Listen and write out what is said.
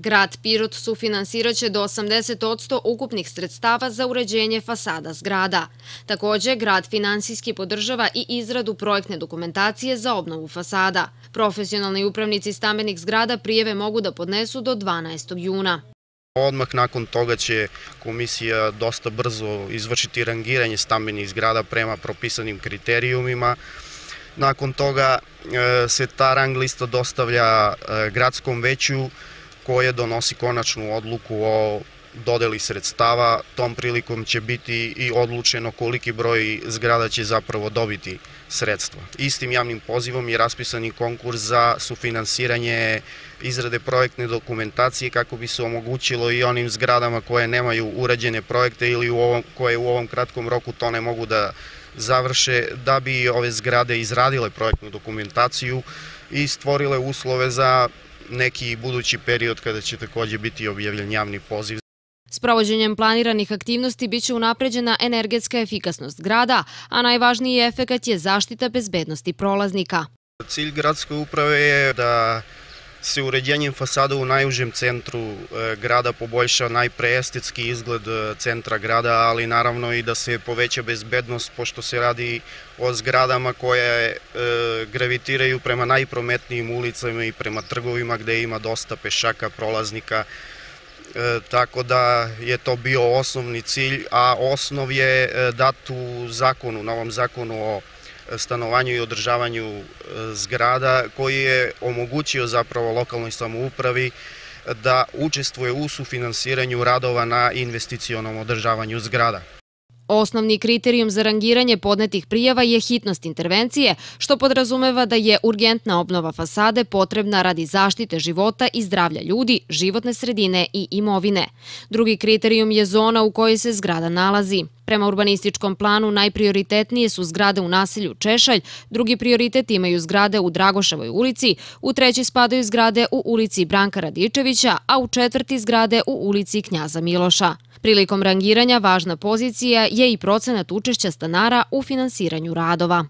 Grad Pirot sufinansiraće do 80% ukupnih sredstava za uređenje fasada zgrada. Takođe, grad finansijski podržava i izradu projektne dokumentacije za obnovu fasada. Profesionalni upravnici stambenih zgrada prijeve mogu da podnesu do 12. juna. Odmah nakon toga će komisija dosta brzo izvršiti rangiranje stambenih zgrada prema propisanim kriterijumima. Nakon toga e, se ta rang lista dostavlja e, gradskom veću koje donosi konačnu odluku o dodeli sredstava. Tom prilikom će biti i odlučeno koliki broj zgrada će zapravo dobiti sredstva. Istim javnim pozivom je raspisan i konkurs za sufinansiranje izrade projektne dokumentacije kako bi se omogućilo i onim zgradama koje nemaju urađene projekte ili u ovom, koje u ovom kratkom roku to ne mogu da završe da bi ove zgrade izradile projektnu dokumentaciju i stvorile uslove za neki budući period kada će takođe biti objavljen javni poziv. Sprovođenjem planiranih aktivnosti biće unapređena energetska efikasnost grada, a najvažniji efekat je zaštita bezbednosti prolaznika. Cilj gradske uprave je da se uređenjem fasada u najužem centru e, grada poboljša najpre estetski izgled e, centra grada, ali naravno i da se poveća bezbednost, pošto se radi o zgradama koje e, gravitiraju prema najprometnijim ulicama i prema trgovima gde ima dosta pešaka, prolaznika, tako da je to bio osnovni cilj, a osnov je dat u zakonu, novom zakonu o stanovanju i održavanju e, zgrada koji je omogućio zapravo lokalnoj samoupravi da učestvuje u sufinansiranju radova na investicionom održavanju zgrada. Osnovni kriterijum za rangiranje podnetih prijava je hitnost intervencije, što podrazumeva da je urgentna obnova fasade potrebna radi zaštite života i zdravlja ljudi, životne sredine i imovine. Drugi kriterijum je zona u kojoj se zgrada nalazi. Prema urbanističkom planu najprioritetnije su zgrade u naselju Češalj, drugi prioritet imaju zgrade u Dragoševoj ulici, u treći spadaju zgrade u ulici Branka Radičevića, a u četvrti zgrade u ulici Knjaza Miloša. Prilikom rangiranja važna pozicija je i procenat učešća stanara u finansiranju radova.